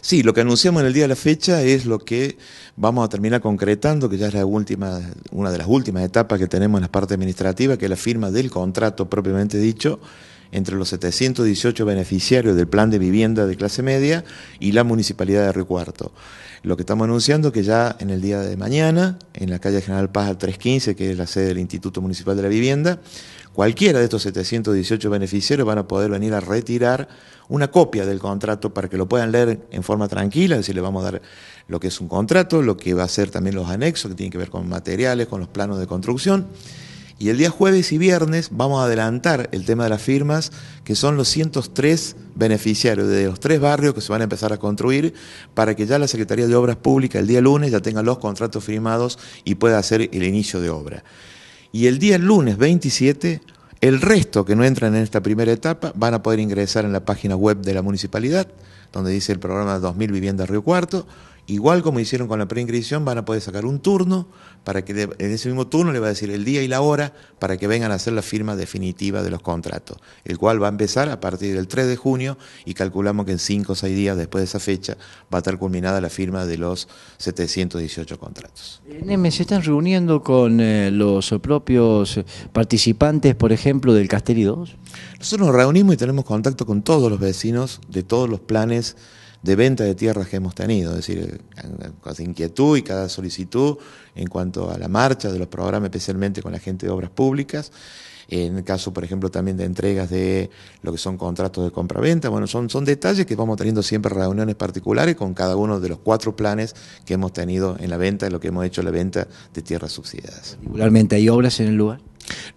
Sí, lo que anunciamos en el día de la fecha es lo que vamos a terminar concretando, que ya es la última, una de las últimas etapas que tenemos en la parte administrativa, que es la firma del contrato propiamente dicho entre los 718 beneficiarios del plan de vivienda de clase media y la municipalidad de Río Cuarto. Lo que estamos anunciando es que ya en el día de mañana, en la calle General Paz al 315, que es la sede del Instituto Municipal de la Vivienda, cualquiera de estos 718 beneficiarios van a poder venir a retirar una copia del contrato para que lo puedan leer en forma tranquila, es decir, le vamos a dar lo que es un contrato, lo que va a ser también los anexos, que tienen que ver con materiales, con los planos de construcción y el día jueves y viernes vamos a adelantar el tema de las firmas, que son los 103 beneficiarios de los tres barrios que se van a empezar a construir, para que ya la Secretaría de Obras Públicas el día lunes ya tenga los contratos firmados y pueda hacer el inicio de obra. Y el día lunes 27 el resto que no entran en esta primera etapa van a poder ingresar en la página web de la municipalidad, donde dice el programa 2000 Viviendas Río Cuarto, Igual como hicieron con la preinscripción, van a poder sacar un turno para que en ese mismo turno le va a decir el día y la hora para que vengan a hacer la firma definitiva de los contratos, el cual va a empezar a partir del 3 de junio y calculamos que en 5 o 6 días después de esa fecha va a estar culminada la firma de los 718 contratos. Eh, ¿se están reuniendo con eh, los propios participantes, por ejemplo, del Castelli 2? Nosotros nos reunimos y tenemos contacto con todos los vecinos de todos los planes de venta de tierras que hemos tenido, es decir, cada inquietud y cada solicitud en cuanto a la marcha de los programas, especialmente con la gente de obras públicas. En el caso, por ejemplo, también de entregas de lo que son contratos de compraventa. Bueno, son, son detalles que vamos teniendo siempre reuniones particulares con cada uno de los cuatro planes que hemos tenido en la venta, de lo que hemos hecho la venta de tierras subsidiadas. ¿Particularmente hay obras en el lugar?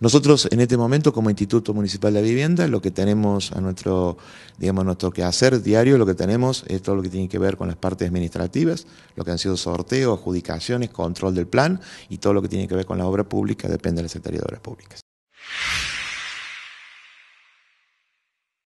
Nosotros en este momento como Instituto Municipal de Vivienda lo que tenemos a nuestro, digamos, nuestro quehacer diario, lo que tenemos es todo lo que tiene que ver con las partes administrativas, lo que han sido sorteos, adjudicaciones, control del plan y todo lo que tiene que ver con la obra pública depende de la Secretaría de Obras Públicas.